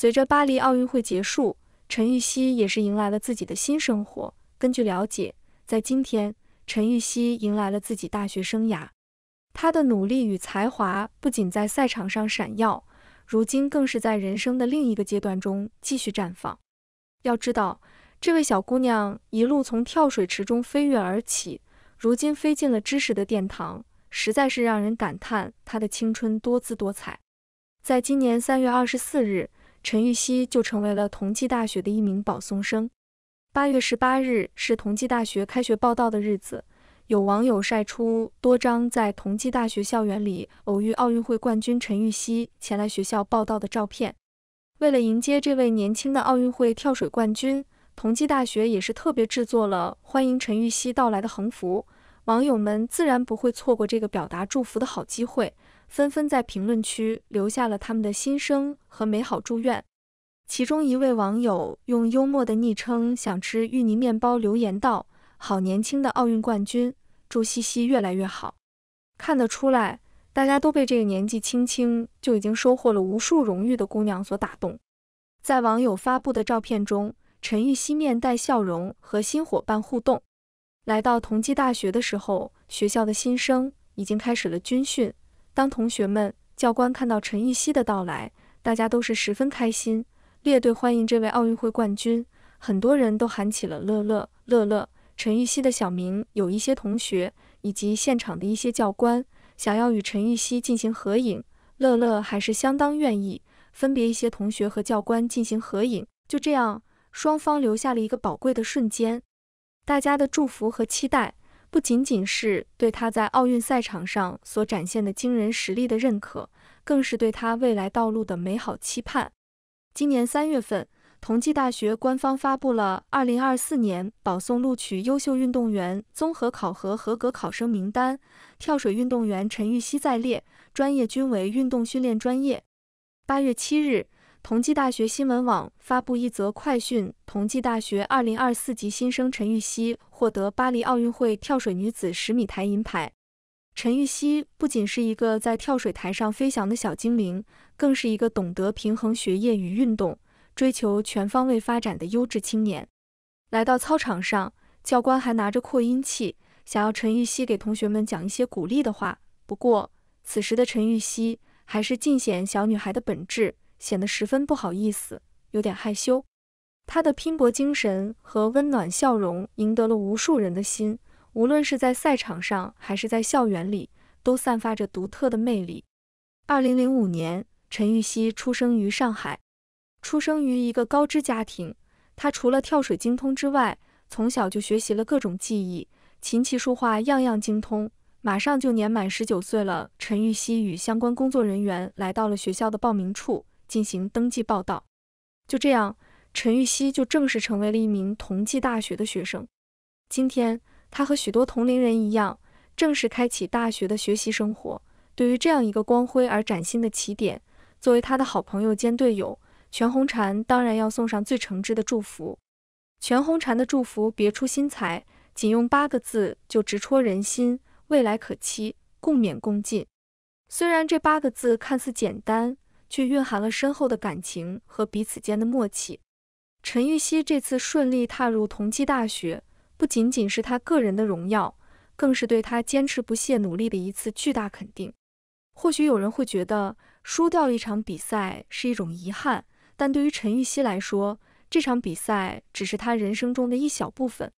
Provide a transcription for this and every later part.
随着巴黎奥运会结束，陈芋汐也是迎来了自己的新生活。根据了解，在今天，陈芋汐迎来了自己大学生涯。她的努力与才华不仅在赛场上闪耀，如今更是在人生的另一个阶段中继续绽放。要知道，这位小姑娘一路从跳水池中飞跃而起，如今飞进了知识的殿堂，实在是让人感叹她的青春多姿多彩。在今年三月二十四日。陈玉溪就成为了同济大学的一名保送生。八月十八日是同济大学开学报到的日子，有网友晒出多张在同济大学校园里偶遇奥运会冠军陈玉溪前来学校报到的照片。为了迎接这位年轻的奥运会跳水冠军，同济大学也是特别制作了欢迎陈玉溪到来的横幅，网友们自然不会错过这个表达祝福的好机会。纷纷在评论区留下了他们的心声和美好祝愿。其中一位网友用幽默的昵称“想吃芋泥面包”留言道：“好年轻的奥运冠军，祝西西越来越好。”看得出来，大家都被这个年纪轻轻就已经收获了无数荣誉的姑娘所打动。在网友发布的照片中，陈芋汐面带笑容和新伙伴互动。来到同济大学的时候，学校的新生已经开始了军训。当同学们、教官看到陈玉熙的到来，大家都是十分开心，列队欢迎这位奥运会冠军。很多人都喊起了“乐乐，乐乐”，陈玉熙的小名。有一些同学以及现场的一些教官想要与陈玉熙进行合影，乐乐还是相当愿意，分别一些同学和教官进行合影。就这样，双方留下了一个宝贵的瞬间，大家的祝福和期待。不仅仅是对他在奥运赛场上所展现的惊人实力的认可，更是对他未来道路的美好期盼。今年三月份，同济大学官方发布了二零二四年保送录取优秀运动员综合考核合格考生名单，跳水运动员陈芋汐在列，专业均为运动训练专业。八月七日。同济大学新闻网发布一则快讯：同济大学二零二四级新生陈玉熙获得巴黎奥运会跳水女子十米台银牌。陈玉熙不仅是一个在跳水台上飞翔的小精灵，更是一个懂得平衡学业与运动、追求全方位发展的优质青年。来到操场上，教官还拿着扩音器，想要陈玉熙给同学们讲一些鼓励的话。不过，此时的陈玉熙还是尽显小女孩的本质。显得十分不好意思，有点害羞。他的拼搏精神和温暖笑容赢得了无数人的心。无论是在赛场上还是在校园里，都散发着独特的魅力。二零零五年，陈芋汐出生于上海，出生于一个高知家庭。他除了跳水精通之外，从小就学习了各种技艺，琴棋书画样样精通。马上就年满十九岁了，陈芋汐与相关工作人员来到了学校的报名处。进行登记报道，就这样，陈玉希就正式成为了一名同济大学的学生。今天，他和许多同龄人一样，正式开启大学的学习生活。对于这样一个光辉而崭新的起点，作为他的好朋友兼队友，全红婵当然要送上最诚挚的祝福。全红婵的祝福别出心裁，仅用八个字就直戳人心：未来可期，共勉共进。虽然这八个字看似简单，却蕴含了深厚的感情和彼此间的默契。陈芋汐这次顺利踏入同济大学，不仅仅是她个人的荣耀，更是对她坚持不懈努力的一次巨大肯定。或许有人会觉得输掉一场比赛是一种遗憾，但对于陈芋汐来说，这场比赛只是她人生中的一小部分。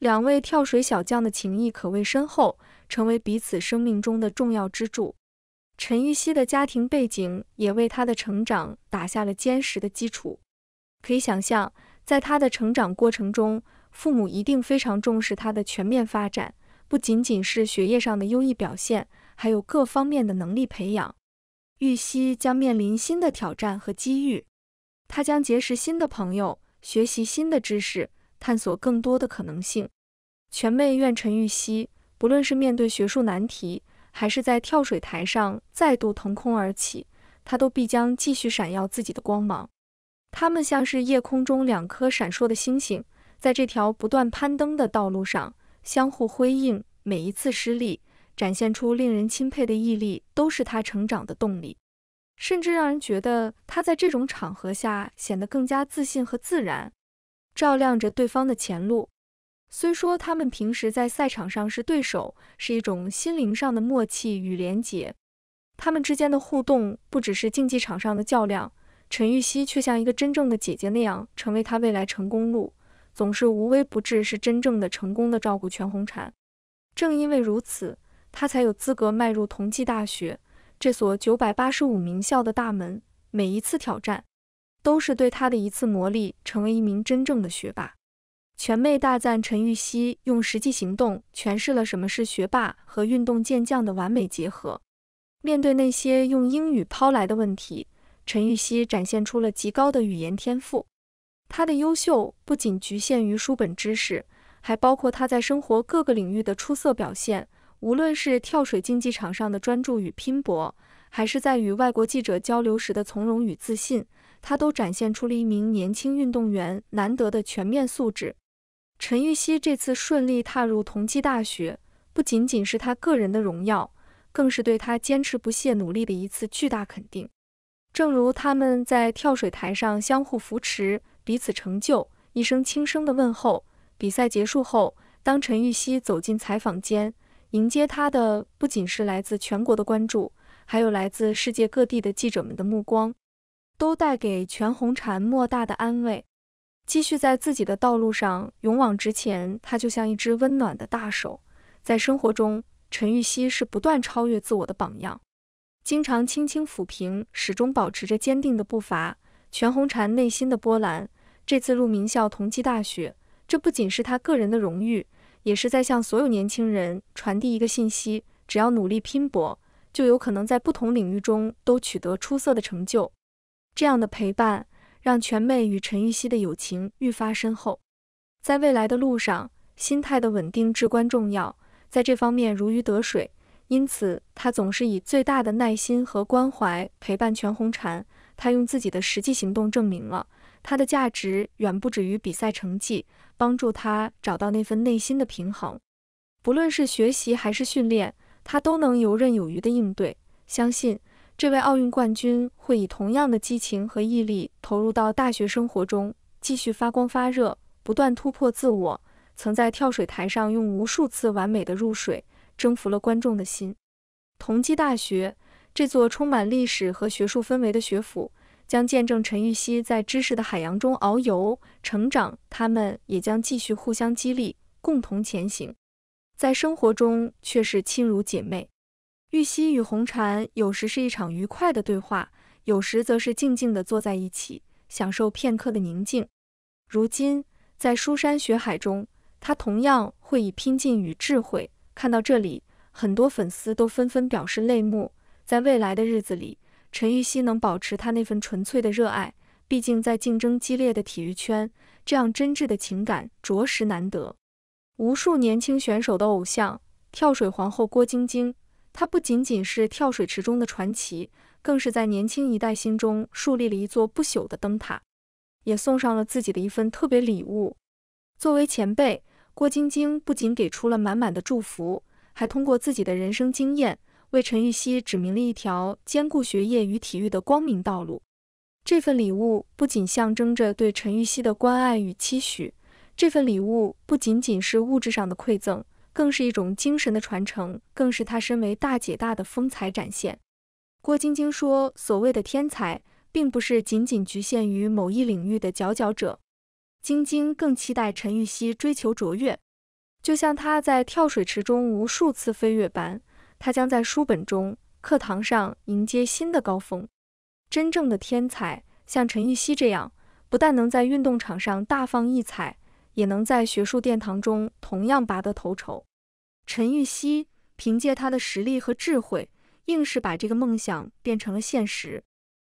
两位跳水小将的情谊可谓深厚，成为彼此生命中的重要支柱。陈玉溪的家庭背景也为他的成长打下了坚实的基础。可以想象，在他的成长过程中，父母一定非常重视他的全面发展，不仅仅是学业上的优异表现，还有各方面的能力培养。玉溪将面临新的挑战和机遇，他将结识新的朋友，学习新的知识，探索更多的可能性。全妹愿陈玉溪，不论是面对学术难题，还是在跳水台上再度腾空而起，他都必将继续闪耀自己的光芒。他们像是夜空中两颗闪烁的星星，在这条不断攀登的道路上相互辉映。每一次失利，展现出令人钦佩的毅力，都是他成长的动力，甚至让人觉得他在这种场合下显得更加自信和自然，照亮着对方的前路。虽说他们平时在赛场上是对手，是一种心灵上的默契与连结，他们之间的互动不只是竞技场上的较量。陈玉希却像一个真正的姐姐那样，成为他未来成功路，总是无微不至，是真正的成功的照顾全红婵。正因为如此，他才有资格迈入同济大学这所九百八十五名校的大门。每一次挑战，都是对他的一次磨砺，成为一名真正的学霸。全妹大赞陈玉汐用实际行动诠释了什么是学霸和运动健将的完美结合。面对那些用英语抛来的问题，陈玉汐展现出了极高的语言天赋。她的优秀不仅局限于书本知识，还包括她在生活各个领域的出色表现。无论是跳水竞技场上的专注与拼搏，还是在与外国记者交流时的从容与自信，她都展现出了一名年轻运动员难得的全面素质。陈芋汐这次顺利踏入同济大学，不仅仅是她个人的荣耀，更是对她坚持不懈努力的一次巨大肯定。正如他们在跳水台上相互扶持、彼此成就，一声轻声的问候。比赛结束后，当陈芋汐走进采访间，迎接她的不仅是来自全国的关注，还有来自世界各地的记者们的目光，都带给全红婵莫大的安慰。继续在自己的道路上勇往直前。他就像一只温暖的大手，在生活中，陈玉希是不断超越自我的榜样，经常轻轻抚平，始终保持着坚定的步伐。全红婵内心的波澜，这次入名校同济大学，这不仅是他个人的荣誉，也是在向所有年轻人传递一个信息：只要努力拼搏，就有可能在不同领域中都取得出色的成就。这样的陪伴。让全妹与陈芋汐的友情愈发深厚，在未来的路上，心态的稳定至关重要，在这方面如鱼得水，因此他总是以最大的耐心和关怀陪伴全红婵。他用自己的实际行动证明了他的价值远不止于比赛成绩，帮助他找到那份内心的平衡。不论是学习还是训练，他都能游刃有余地应对。相信。这位奥运冠军会以同样的激情和毅力投入到大学生活中，继续发光发热，不断突破自我。曾在跳水台上用无数次完美的入水，征服了观众的心。同济大学这座充满历史和学术氛围的学府，将见证陈芋汐在知识的海洋中遨游成长。他们也将继续互相激励，共同前行。在生活中却是亲如姐妹。玉溪与红婵有时是一场愉快的对话，有时则是静静地坐在一起，享受片刻的宁静。如今，在书山学海中，他同样会以拼劲与智慧。看到这里，很多粉丝都纷纷表示泪目。在未来的日子里，陈玉溪能保持他那份纯粹的热爱，毕竟在竞争激烈的体育圈，这样真挚的情感着实难得。无数年轻选手的偶像，跳水皇后郭晶晶。他不仅仅是跳水池中的传奇，更是在年轻一代心中树立了一座不朽的灯塔，也送上了自己的一份特别礼物。作为前辈，郭晶晶不仅给出了满满的祝福，还通过自己的人生经验，为陈芋汐指明了一条兼顾学业与体育的光明道路。这份礼物不仅象征着对陈芋汐的关爱与期许，这份礼物不仅仅是物质上的馈赠。更是一种精神的传承，更是她身为大姐大的风采展现。郭晶晶说：“所谓的天才，并不是仅仅局限于某一领域的佼佼者。”晶晶更期待陈芋汐追求卓越，就像她在跳水池中无数次飞跃般，她将在书本中、课堂上迎接新的高峰。真正的天才，像陈芋汐这样，不但能在运动场上大放异彩。也能在学术殿堂中同样拔得头筹。陈玉溪凭借他的实力和智慧，硬是把这个梦想变成了现实。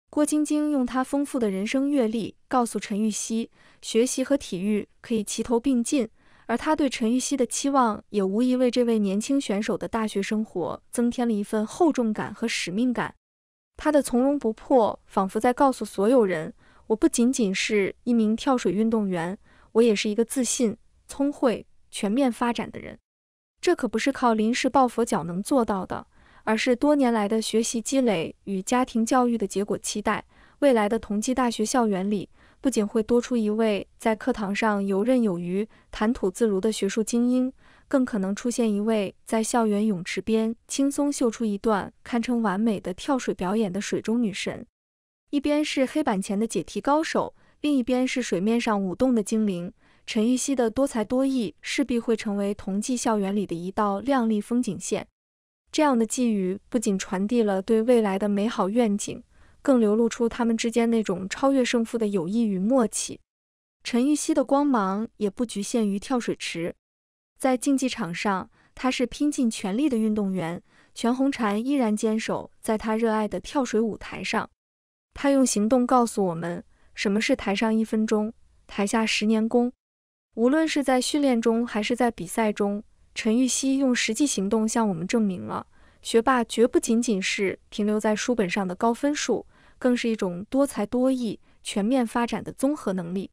郭晶晶用她丰富的人生阅历告诉陈玉溪，学习和体育可以齐头并进。而他对陈玉溪的期望，也无疑为这位年轻选手的大学生活增添了一份厚重感和使命感。他的从容不迫，仿佛在告诉所有人：“我不仅仅是一名跳水运动员。”我也是一个自信、聪慧、全面发展的人，这可不是靠临时抱佛脚能做到的，而是多年来的学习积累与家庭教育的结果。期待未来的同济大学校园里，不仅会多出一位在课堂上游刃有余、谈吐自如的学术精英，更可能出现一位在校园泳池边轻松秀出一段堪称完美的跳水表演的水中女神。一边是黑板前的解题高手。另一边是水面上舞动的精灵。陈芋汐的多才多艺势必会成为同济校园里的一道亮丽风景线。这样的寄语不仅传递了对未来的美好愿景，更流露出他们之间那种超越胜负的友谊与默契。陈芋汐的光芒也不局限于跳水池，在竞技场上，他是拼尽全力的运动员。全红婵依然坚守在她热爱的跳水舞台上，她用行动告诉我们。什么是台上一分钟，台下十年功？无论是在训练中还是在比赛中，陈芋汐用实际行动向我们证明了，学霸绝不仅仅是停留在书本上的高分数，更是一种多才多艺、全面发展的综合能力。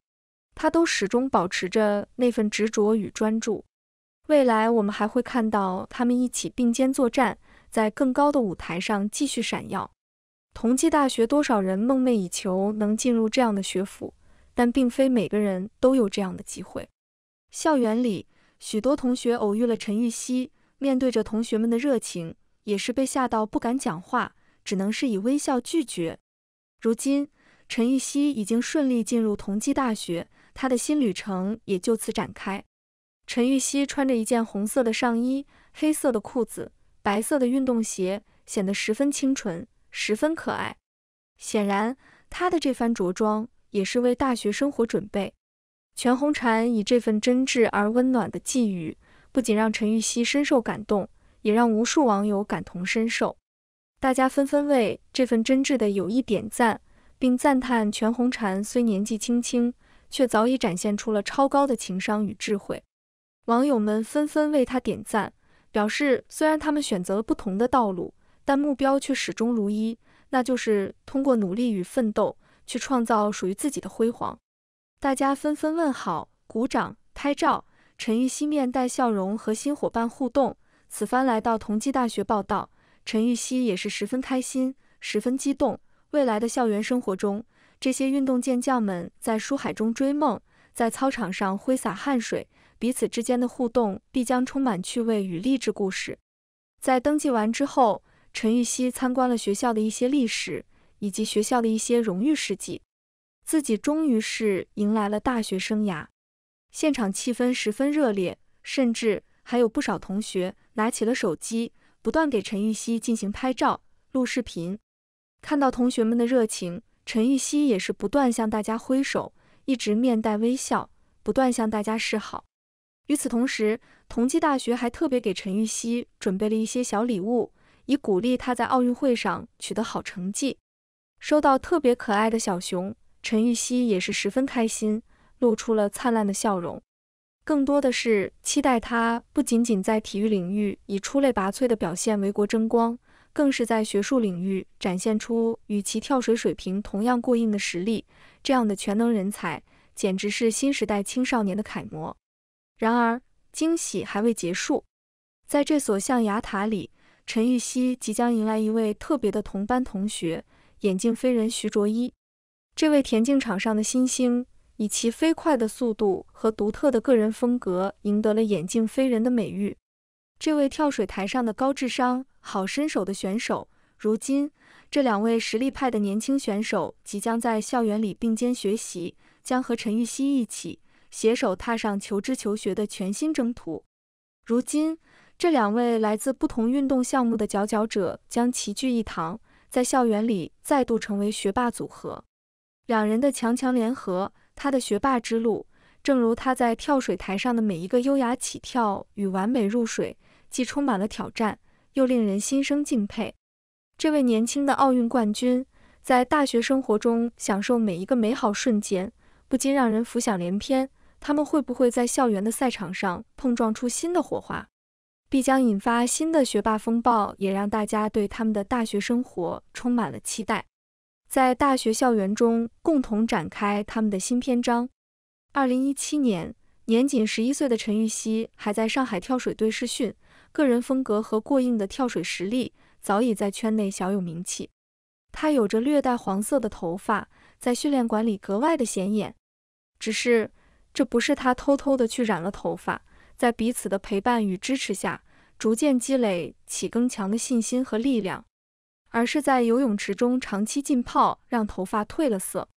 他都始终保持着那份执着与专注。未来，我们还会看到他们一起并肩作战，在更高的舞台上继续闪耀。同济大学，多少人梦寐以求能进入这样的学府，但并非每个人都有这样的机会。校园里，许多同学偶遇了陈玉希，面对着同学们的热情，也是被吓到不敢讲话，只能是以微笑拒绝。如今，陈玉希已经顺利进入同济大学，他的新旅程也就此展开。陈玉希穿着一件红色的上衣、黑色的裤子、白色的运动鞋，显得十分清纯。十分可爱，显然他的这番着装也是为大学生活准备。全红婵以这份真挚而温暖的寄语，不仅让陈芋汐深受感动，也让无数网友感同身受。大家纷纷为这份真挚的友谊点赞，并赞叹全红婵虽年纪轻轻，却早已展现出了超高的情商与智慧。网友们纷纷为他点赞，表示虽然他们选择了不同的道路。但目标却始终如一，那就是通过努力与奋斗去创造属于自己的辉煌。大家纷纷问好、鼓掌、拍照。陈玉熙面带笑容和新伙伴互动。此番来到同济大学报道，陈玉熙也是十分开心、十分激动。未来的校园生活中，这些运动健将们在书海中追梦，在操场上挥洒汗水，彼此之间的互动必将充满趣味与励志故事。在登记完之后。陈玉熙参观了学校的一些历史以及学校的一些荣誉事迹，自己终于是迎来了大学生涯。现场气氛十分热烈，甚至还有不少同学拿起了手机，不断给陈玉熙进行拍照、录视频。看到同学们的热情，陈玉熙也是不断向大家挥手，一直面带微笑，不断向大家示好。与此同时，同济大学还特别给陈玉熙准备了一些小礼物。以鼓励他在奥运会上取得好成绩，收到特别可爱的小熊，陈芋汐也是十分开心，露出了灿烂的笑容。更多的是期待他不仅仅在体育领域以出类拔萃的表现为国争光，更是在学术领域展现出与其跳水水平同样过硬的实力。这样的全能人才，简直是新时代青少年的楷模。然而，惊喜还未结束，在这所象牙塔里。陈玉溪即将迎来一位特别的同班同学——眼镜飞人徐卓一。这位田径场上的新星，以其飞快的速度和独特的个人风格，赢得了“眼镜飞人”的美誉。这位跳水台上的高智商、好身手的选手，如今，这两位实力派的年轻选手即将在校园里并肩学习，将和陈玉溪一起携手踏上求知求学的全新征途。如今。这两位来自不同运动项目的佼佼者将齐聚一堂，在校园里再度成为学霸组合。两人的强强联合，他的学霸之路，正如他在跳水台上的每一个优雅起跳与完美入水，既充满了挑战，又令人心生敬佩。这位年轻的奥运冠军在大学生活中享受每一个美好瞬间，不禁让人浮想联翩：他们会不会在校园的赛场上碰撞出新的火花？必将引发新的学霸风暴，也让大家对他们的大学生活充满了期待，在大学校园中共同展开他们的新篇章。二零一七年，年仅十一岁的陈芋汐还在上海跳水队试训，个人风格和过硬的跳水实力早已在圈内小有名气。她有着略带黄色的头发，在训练馆里格外的显眼。只是这不是她偷偷的去染了头发。在彼此的陪伴与支持下，逐渐积累起更强的信心和力量，而是在游泳池中长期浸泡，让头发褪了色。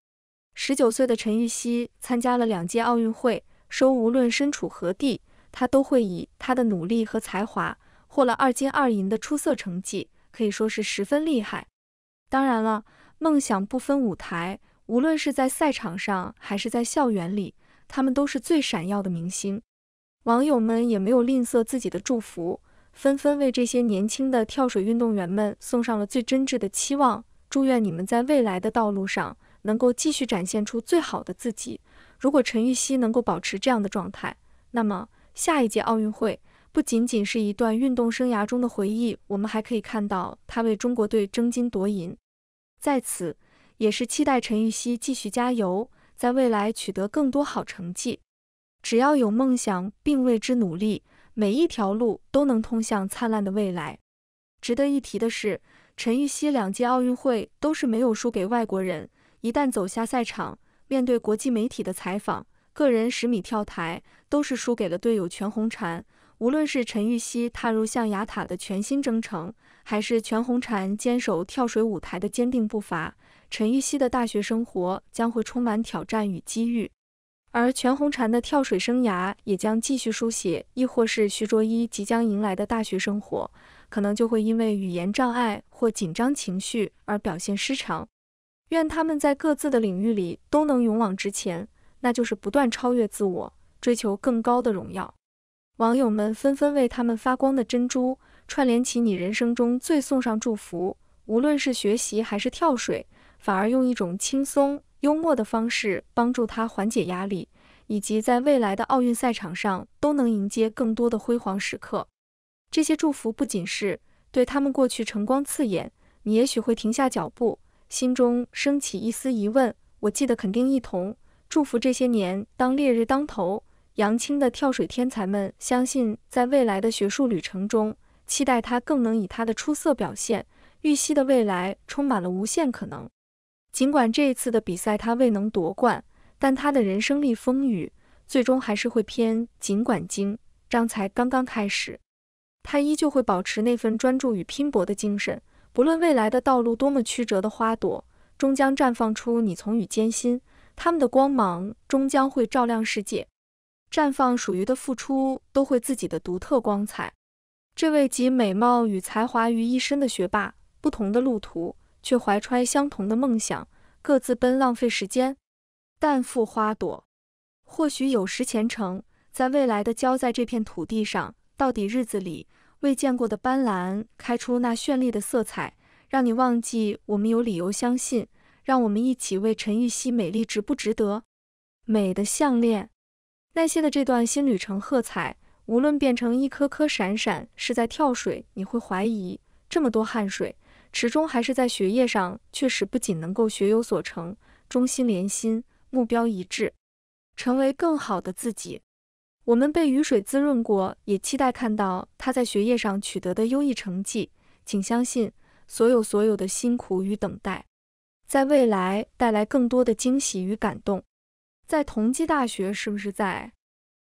十九岁的陈芋汐参加了两届奥运会，说无论身处何地，她都会以她的努力和才华获了二金二银的出色成绩，可以说是十分厉害。当然了，梦想不分舞台，无论是在赛场上还是在校园里，他们都是最闪耀的明星。网友们也没有吝啬自己的祝福，纷纷为这些年轻的跳水运动员们送上了最真挚的期望，祝愿你们在未来的道路上能够继续展现出最好的自己。如果陈芋汐能够保持这样的状态，那么下一届奥运会不仅仅是一段运动生涯中的回忆，我们还可以看到她为中国队争金夺银。在此，也是期待陈芋汐继续加油，在未来取得更多好成绩。只要有梦想，并为之努力，每一条路都能通向灿烂的未来。值得一提的是，陈芋汐两届奥运会都是没有输给外国人。一旦走下赛场，面对国际媒体的采访，个人十米跳台都是输给了队友全红婵。无论是陈芋汐踏入象牙塔的全新征程，还是全红婵坚守跳水舞台的坚定步伐，陈芋汐的大学生活将会充满挑战与机遇。而全红婵的跳水生涯也将继续书写，亦或是徐卓一即将迎来的大学生活，可能就会因为语言障碍或紧张情绪而表现失常。愿他们在各自的领域里都能勇往直前，那就是不断超越自我，追求更高的荣耀。网友们纷纷为他们发光的珍珠串联起你人生中最送上祝福。无论是学习还是跳水，反而用一种轻松。幽默的方式帮助他缓解压力，以及在未来的奥运赛场上都能迎接更多的辉煌时刻。这些祝福不仅是对他们过去晨光刺眼，你也许会停下脚步，心中升起一丝疑问。我记得肯定一同祝福这些年，当烈日当头，杨青的跳水天才们相信，在未来的学术旅程中，期待他更能以他的出色表现，预溪的未来充满了无限可能。尽管这一次的比赛他未能夺冠，但他的人生历风雨，最终还是会偏尽管精。章才刚刚开始，他依旧会保持那份专注与拼搏的精神。不论未来的道路多么曲折，的花朵终将绽放出你从与艰辛，他们的光芒终将会照亮世界，绽放属于的付出都会自己的独特光彩。这位集美貌与才华于一身的学霸，不同的路途。却怀揣相同的梦想，各自奔，浪费时间。但付花朵，或许有时前程在未来的交，在这片土地上，到底日子里未见过的斑斓，开出那绚丽的色彩，让你忘记我们有理由相信。让我们一起为陈玉汐美丽值不值得，美的项链，那些的这段新旅程喝彩。无论变成一颗颗闪闪，是在跳水，你会怀疑这么多汗水。池中还是在学业上确实不仅能够学有所成，忠心连心，目标一致，成为更好的自己。我们被雨水滋润过，也期待看到他在学业上取得的优异成绩。请相信，所有所有的辛苦与等待，在未来带来更多的惊喜与感动。在同济大学是不是在？